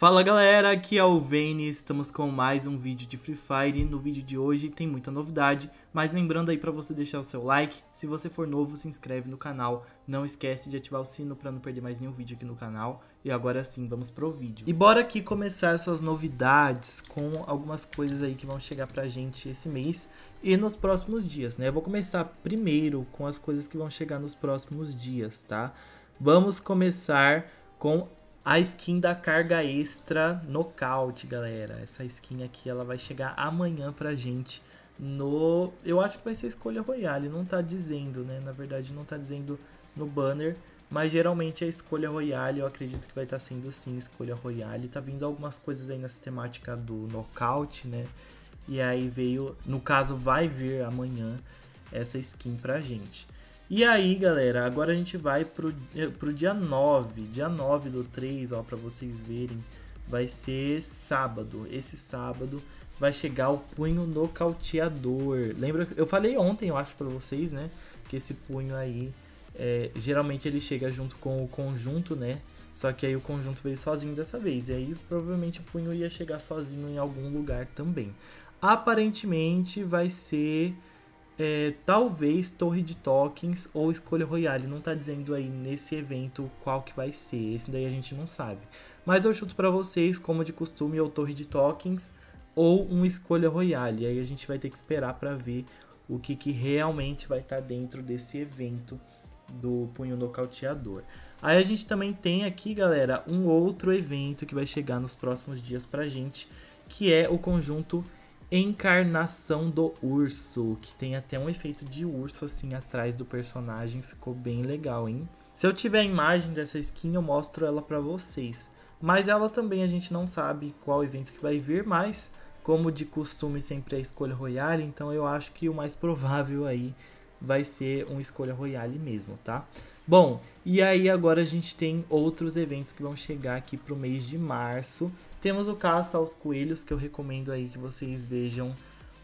Fala galera, aqui é o Vane, estamos com mais um vídeo de Free Fire. No vídeo de hoje tem muita novidade, mas lembrando aí para você deixar o seu like. Se você for novo, se inscreve no canal. Não esquece de ativar o sino para não perder mais nenhum vídeo aqui no canal. E agora sim, vamos pro vídeo. E bora aqui começar essas novidades com algumas coisas aí que vão chegar pra gente esse mês e nos próximos dias, né? Eu vou começar primeiro com as coisas que vão chegar nos próximos dias, tá? Vamos começar com a skin da carga extra nocaute, galera. Essa skin aqui ela vai chegar amanhã pra gente no... Eu acho que vai ser escolha royale, não tá dizendo, né? Na verdade não tá dizendo no banner, mas geralmente é escolha royale, eu acredito que vai estar tá sendo sim escolha royale. Tá vindo algumas coisas aí nessa temática do nocaute, né? E aí veio, no caso vai vir amanhã essa skin pra gente. E aí, galera, agora a gente vai pro, eh, pro dia 9, dia 9 do 3, ó, pra vocês verem. Vai ser sábado. Esse sábado vai chegar o punho nocauteador. Lembra? Eu falei ontem, eu acho, pra vocês, né? Que esse punho aí, é, geralmente ele chega junto com o conjunto, né? Só que aí o conjunto veio sozinho dessa vez. E aí provavelmente o punho ia chegar sozinho em algum lugar também. Aparentemente vai ser é, talvez Torre de Tokens ou Escolha Royale. Não tá dizendo aí nesse evento qual que vai ser. Esse daí a gente não sabe. Mas eu chuto para vocês, como de costume, ou Torre de Tokens ou um Escolha Royale. Aí a gente vai ter que esperar para ver o que, que realmente vai estar tá dentro desse evento do Punho Nocauteador. Aí a gente também tem aqui, galera, um outro evento que vai chegar nos próximos dias pra gente, que é o conjunto Encarnação do Urso, que tem até um efeito de urso assim atrás do personagem, ficou bem legal, hein? Se eu tiver a imagem dessa skin, eu mostro ela para vocês. Mas ela também a gente não sabe qual evento que vai vir, mas como de costume sempre é escolha royale, então eu acho que o mais provável aí vai ser um escolha royale mesmo, tá? Bom, e aí agora a gente tem outros eventos que vão chegar aqui pro mês de março. Temos o Caça aos Coelhos, que eu recomendo aí que vocês vejam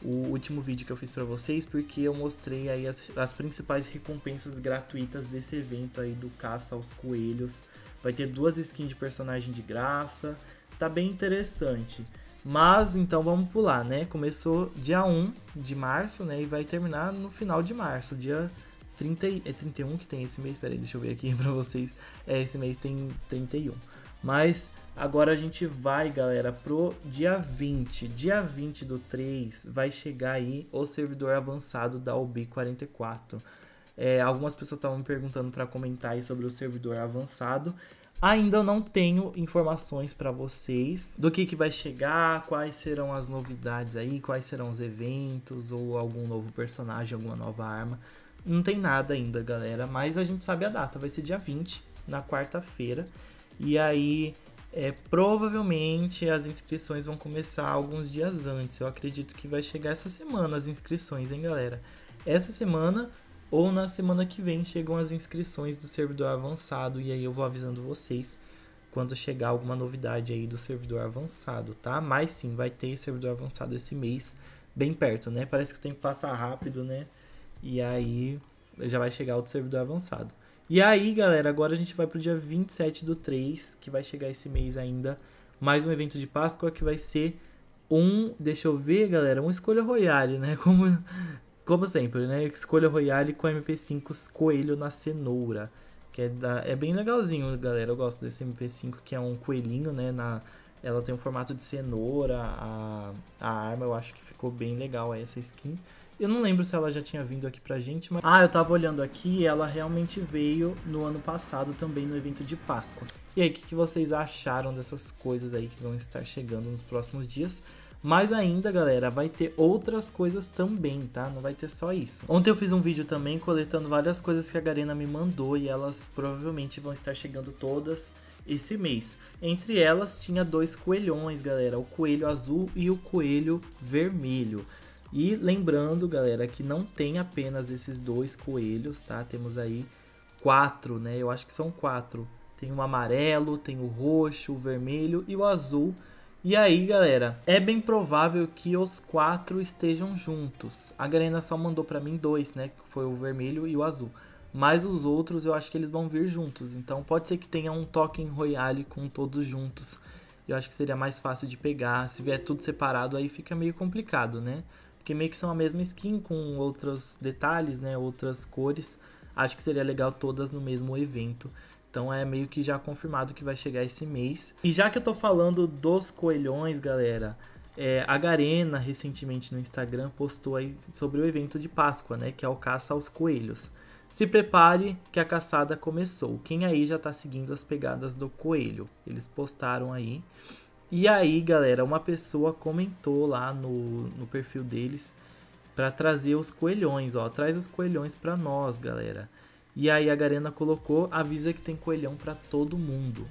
o último vídeo que eu fiz para vocês, porque eu mostrei aí as, as principais recompensas gratuitas desse evento aí do Caça aos Coelhos. Vai ter duas skins de personagem de graça, tá bem interessante. Mas então vamos pular, né? Começou dia 1 de março, né? E vai terminar no final de março, dia 30, é 31 que tem esse mês. Peraí, deixa eu ver aqui para vocês. É, esse mês tem 31. Mas agora a gente vai, galera, pro dia 20. Dia 20 do 3 vai chegar aí o servidor avançado da UB44. É, algumas pessoas estavam me perguntando para comentar aí sobre o servidor avançado. Ainda não tenho informações para vocês do que, que vai chegar, quais serão as novidades aí, quais serão os eventos ou algum novo personagem, alguma nova arma. Não tem nada ainda, galera, mas a gente sabe a data, vai ser dia 20, na quarta-feira. E aí, é, provavelmente as inscrições vão começar alguns dias antes. Eu acredito que vai chegar essa semana as inscrições, hein, galera? Essa semana ou na semana que vem chegam as inscrições do servidor avançado e aí eu vou avisando vocês quando chegar alguma novidade aí do servidor avançado, tá? Mas sim, vai ter servidor avançado esse mês, bem perto, né? Parece que o tempo passa rápido, né? E aí já vai chegar outro servidor avançado. E aí, galera, agora a gente vai pro dia 27 do 3, que vai chegar esse mês ainda. Mais um evento de Páscoa que vai ser um. Deixa eu ver, galera, um escolha royale, né? Como, como sempre, né? Escolha royale com MP5 Coelho na Cenoura. Que é, da, é bem legalzinho, galera. Eu gosto desse MP5, que é um coelhinho, né? Na, ela tem um formato de cenoura, a, a arma eu acho que ficou bem legal essa skin. Eu não lembro se ela já tinha vindo aqui pra gente, mas. Ah, eu tava olhando aqui, ela realmente veio no ano passado também no evento de Páscoa. E aí, o que, que vocês acharam dessas coisas aí que vão estar chegando nos próximos dias? Mas ainda, galera, vai ter outras coisas também, tá? Não vai ter só isso. Ontem eu fiz um vídeo também coletando várias coisas que a Garena me mandou e elas provavelmente vão estar chegando todas esse mês. Entre elas tinha dois coelhões, galera, o coelho azul e o coelho vermelho. E lembrando, galera, que não tem apenas esses dois coelhos, tá? Temos aí quatro, né? Eu acho que são quatro. Tem o amarelo, tem o roxo, o vermelho e o azul. E aí, galera, é bem provável que os quatro estejam juntos. A Garena só mandou para mim dois, né? Que foi o vermelho e o azul. Mas os outros eu acho que eles vão vir juntos. Então pode ser que tenha um token royale com todos juntos. Eu acho que seria mais fácil de pegar. Se vier tudo separado, aí fica meio complicado, né? Porque meio que são a mesma skin com outros detalhes, né? Outras cores. Acho que seria legal todas no mesmo evento. Então é meio que já confirmado que vai chegar esse mês. E já que eu tô falando dos coelhões, galera, é, a Garena recentemente no Instagram postou aí sobre o evento de Páscoa, né? Que é o Caça aos Coelhos. Se prepare que a caçada começou. Quem aí já tá seguindo as pegadas do coelho? Eles postaram aí. E aí, galera, uma pessoa comentou lá no, no perfil deles para trazer os coelhões, ó. Traz os coelhões para nós, galera. E aí a Garena colocou, avisa que tem coelhão para todo mundo.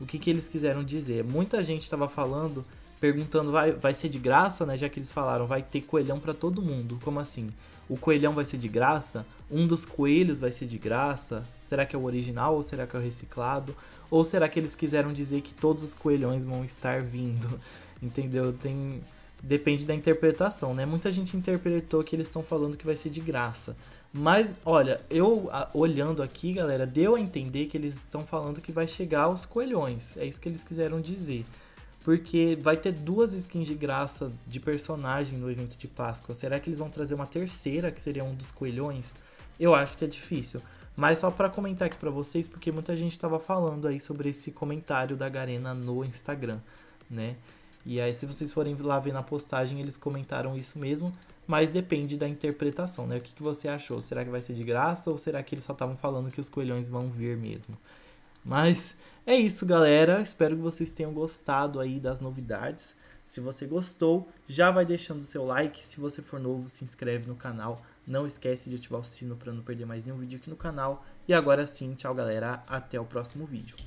O que, que eles quiseram dizer? Muita gente estava falando perguntando, vai, vai ser de graça, né? Já que eles falaram, vai ter coelhão para todo mundo. Como assim? O coelhão vai ser de graça? Um dos coelhos vai ser de graça? Será que é o original ou será que é o reciclado? Ou será que eles quiseram dizer que todos os coelhões vão estar vindo? Entendeu? Tem depende da interpretação, né? Muita gente interpretou que eles estão falando que vai ser de graça. Mas, olha, eu a, olhando aqui, galera, deu a entender que eles estão falando que vai chegar os coelhões. É isso que eles quiseram dizer. Porque vai ter duas skins de graça de personagem no evento de Páscoa. Será que eles vão trazer uma terceira, que seria um dos coelhões? Eu acho que é difícil. Mas só para comentar aqui para vocês, porque muita gente estava falando aí sobre esse comentário da Garena no Instagram, né? E aí se vocês forem lá ver na postagem, eles comentaram isso mesmo, mas depende da interpretação, né? O que, que você achou? Será que vai ser de graça ou será que eles só estavam falando que os coelhões vão vir mesmo? Mas é isso, galera. Espero que vocês tenham gostado aí das novidades. Se você gostou, já vai deixando o seu like. Se você for novo, se inscreve no canal. Não esquece de ativar o sino para não perder mais nenhum vídeo aqui no canal. E agora sim, tchau galera, até o próximo vídeo.